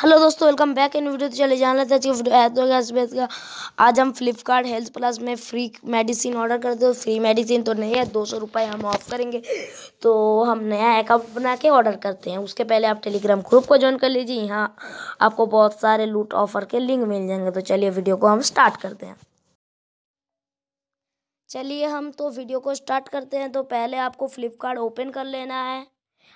hello दोस्तों welcome back in video तो चले लेते हैं वीडियो है तो का तो आज हम फ्लिपकार्ट हेल्थ प्लस में फ्री मेडिसिन ऑर्डर करते हो फ्री मेडिसिन तो नहीं है दो सौ रुपये हम ऑफ करेंगे तो हम नया अकाउंट बना के ऑर्डर करते हैं उसके पहले आप टेलीग्राम ग्रुप को ज्वाइन कर लीजिए यहाँ आपको बहुत सारे लूट ऑफर के लिंक मिल जाएंगे तो चलिए वीडियो को हम स्टार्ट करते हैं चलिए हम तो वीडियो को स्टार्ट करते हैं तो पहले आपको फ्लिपकार्ट ओपन कर लेना है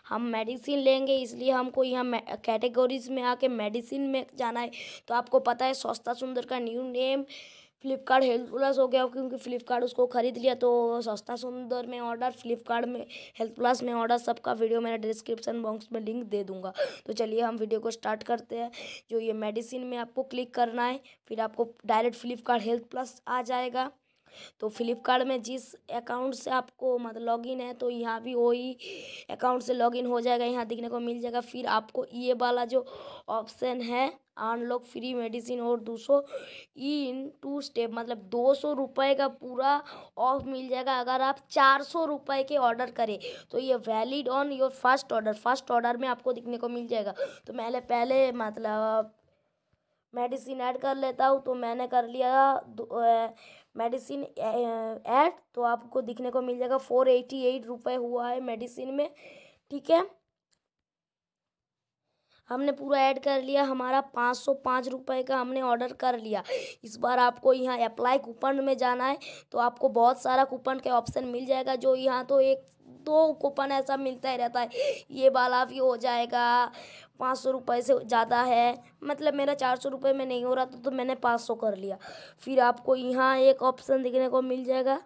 हम मेडिसिन लेंगे इसलिए हमको यहाँ कैटेगरीज में आके मेडिसिन में जाना है तो आपको पता है सस्ता सुंदर का new name Flipkart health plus हो गया क्योंकि फ्लिपकार्ट उसको ख़रीद लिया तो सस्ता सुंदर में ऑर्डर फ्लिपकार्ट में हेल्थ प्लस में ऑर्डर सबका वीडियो मैंने डिस्क्रिप्शन बॉक्स में लिंक दे दूंगा तो चलिए हम वीडियो को स्टार्ट करते हैं जो ये मेडिसिन में आपको क्लिक करना है फिर आपको डायरेक्ट फ्लिपकार्ट हेल्थ प्लस आ जाएगा तो फ्लिपकार्ट में जिस अकाउंट से आपको मतलब लॉगिन है तो यहाँ भी वही अकाउंट से लॉगिन हो जाएगा यहाँ दिखने को मिल जाएगा फिर आपको ये वाला जो ऑप्शन है अनलॉक फ्री मेडिसिन और दो सौ इन टू स्टेप मतलब दो सौ रुपये का पूरा ऑफ मिल जाएगा अगर आप चार सौ रुपये के ऑर्डर करें तो ये valid on your first order first order में आपको दिखने को मिल जाएगा तो मैंने पहले मतलब मेडिसिन ऐड कर लेता हूँ तो मैंने कर लिया मेडिसिन ऐड तो आपको दिखने को मिल जाएगा फोर एटी एट रुपये हुआ है मेडिसिन में ठीक है हमने पूरा ऐड कर लिया हमारा पाँच सौ पाँच रुपये का हमने ऑर्डर कर लिया इस बार आपको यहाँ अप्लाई कूपन में जाना है तो आपको बहुत सारा कूपन के ऑप्शन मिल जाएगा जो यहाँ तो एक दो कूपन ऐसा मिलता ही रहता है ये वाला भी हो जाएगा पाँच सौ रुपये से ज़्यादा है मतलब मेरा चार सौ रुपये में नहीं हो रहा था तो मैंने पाँच सौ कर लिया फिर आपको यहाँ एक ऑप्शन देखने को मिल जाएगा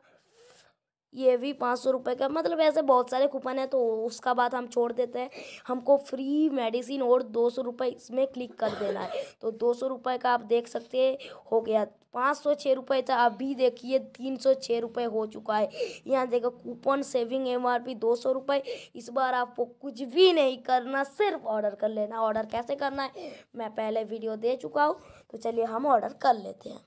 ये भी पाँच सौ रुपये का मतलब ऐसे बहुत सारे कूपन है तो उसका बात हम छोड़ देते हैं हमको फ्री मेडिसिन और दो सौ रुपये इसमें क्लिक कर देना है तो दो सौ रुपये का आप देख सकते हैं हो गया पाँच सौ छः रुपये था अभी देखिए तीन सौ छः रुपये हो चुका है यहाँ देखो coupon saving M R P दो सौ रुपये इस बार आपको कुछ भी नहीं करना सिर्फ ऑर्डर कर लेना ऑर्डर कैसे करना है मैं पहले वीडियो दे चुका हूँ तो चलिए हम ऑर्डर कर लेते हैं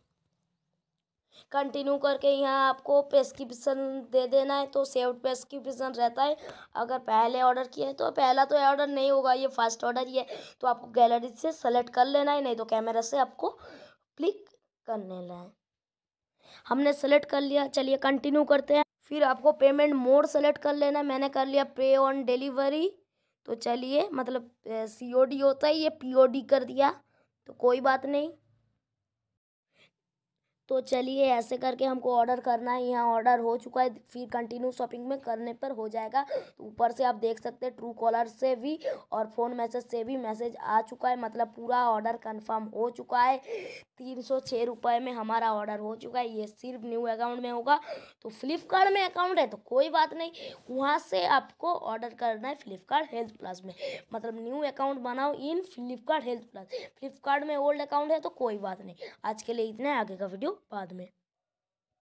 कंटिन्यू करके यहाँ आपको प्रेस्क्रिप्सन दे देना है तो सेव प्रेस्क्रिप्शन रहता है अगर पहले ऑर्डर किया है तो पहला तो ऑर्डर नहीं होगा ये फर्स्ट ऑर्डर ही है तो आपको गैलरी से सेलेक्ट कर लेना है नहीं तो कैमरा से आपको क्लिक कर लेना है हमने सेलेक्ट कर लिया चलिए कंटिन्यू करते हैं फिर आपको पेमेंट मोड सेलेक्ट कर लेना है मैंने कर लिया पे ऑन डिलीवरी तो चलिए मतलब सी ओ डी होता है ये पी ओ डी कर दिया तो कोई बात नहीं तो चलिए ऐसे करके हमको ऑर्डर करना है यहाँ ऑर्डर हो चुका है फिर कंटिन्यू शॉपिंग में करने पर हो जाएगा तो ऊपर से आप देख सकते हैं ट्रू कॉलर से भी और फ़ोन मैसेज से भी मैसेज आ चुका है मतलब पूरा ऑर्डर कंफर्म हो चुका है तीन सौ छः रुपये में हमारा ऑर्डर हो चुका है ये सिर्फ न्यू अकाउंट में होगा तो फ्लिपकार्ट में अकाउंट है तो कोई बात नहीं वहाँ से आपको ऑर्डर करना है फ्लिपकार्ट हेल्थ प्लस में मतलब न्यू अकाउंट बनाओ in Flipkart health plus Flipkart में ओल्ड अकाउंट है तो कोई बात नहीं आज के लिए इतना आगे का वीडियो बाद में